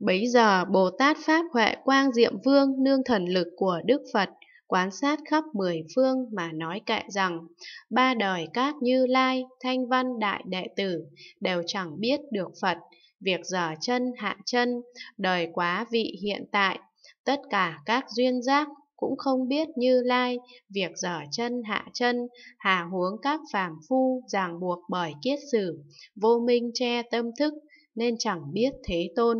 Bấy giờ Bồ Tát Pháp Huệ Quang Diệm Vương nương thần lực của Đức Phật quán sát khắp mười phương mà nói kệ rằng ba đời các như lai thanh văn đại đệ tử đều chẳng biết được phật việc dở chân hạ chân đời quá vị hiện tại tất cả các duyên giác cũng không biết như lai việc dở chân hạ chân hà huống các phàm phu ràng buộc bởi kiết sử vô minh che tâm thức nên chẳng biết thế tôn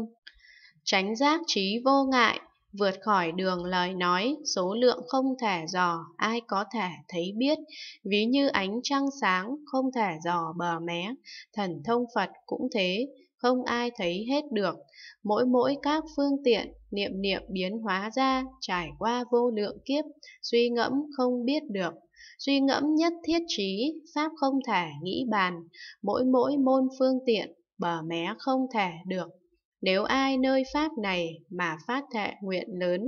tránh giác trí vô ngại, vượt khỏi đường lời nói, số lượng không thể dò, ai có thể thấy biết, ví như ánh trăng sáng, không thể dò bờ mé, thần thông Phật cũng thế, không ai thấy hết được. Mỗi mỗi các phương tiện, niệm niệm biến hóa ra, trải qua vô lượng kiếp, suy ngẫm không biết được. Suy ngẫm nhất thiết trí, pháp không thể nghĩ bàn, mỗi mỗi môn phương tiện, bờ mé không thể được nếu ai nơi pháp này mà phát thệ nguyện lớn,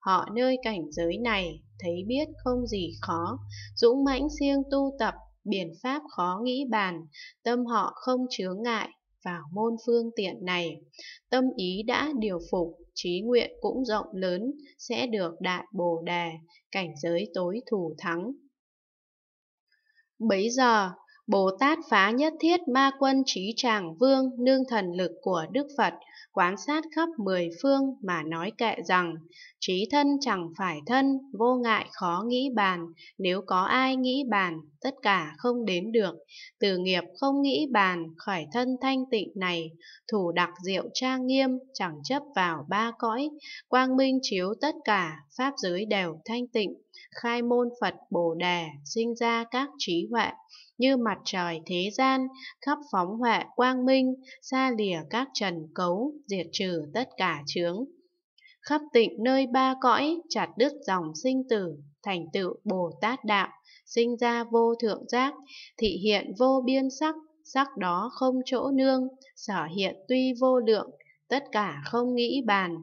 họ nơi cảnh giới này, thấy biết không gì khó, dũng mãnh siêng tu tập, biển pháp khó nghĩ bàn, tâm họ không chướng ngại, vào môn phương tiện này. Tâm ý đã điều phục, trí nguyện cũng rộng lớn, sẽ được đại bồ đề, cảnh giới tối thủ thắng. Bấy giờ, Bồ Tát phá nhất thiết ma quân trí tràng vương nương thần lực của Đức Phật, quán sát khắp mười phương mà nói kệ rằng, trí thân chẳng phải thân, vô ngại khó nghĩ bàn, nếu có ai nghĩ bàn, tất cả không đến được, từ nghiệp không nghĩ bàn, khỏi thân thanh tịnh này, thủ đặc diệu trang nghiêm, chẳng chấp vào ba cõi, quang minh chiếu tất cả, pháp giới đều thanh tịnh, khai môn Phật Bồ Đề, sinh ra các trí huệ, như mặt trời thế gian, khắp phóng họa quang minh, xa lìa các trần cấu, diệt trừ tất cả chướng. Khắp tịnh nơi ba cõi, chặt đứt dòng sinh tử, thành tựu Bồ Tát Đạo, sinh ra vô thượng giác, thị hiện vô biên sắc, sắc đó không chỗ nương, sở hiện tuy vô lượng, tất cả không nghĩ bàn,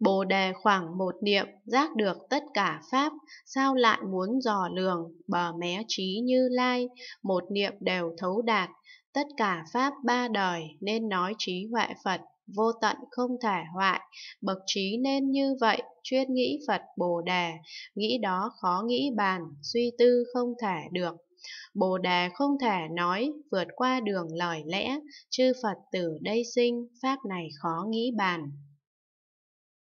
Bồ đề khoảng một niệm, giác được tất cả pháp, sao lại muốn dò lường, bờ mé trí như lai, một niệm đều thấu đạt, tất cả pháp ba đời nên nói trí huệ Phật, vô tận không thể hoại, bậc trí nên như vậy, chuyên nghĩ Phật Bồ đề, nghĩ đó khó nghĩ bàn, suy tư không thể được. Bồ đề không thể nói, vượt qua đường lời lẽ, chư Phật tử đây sinh, pháp này khó nghĩ bàn.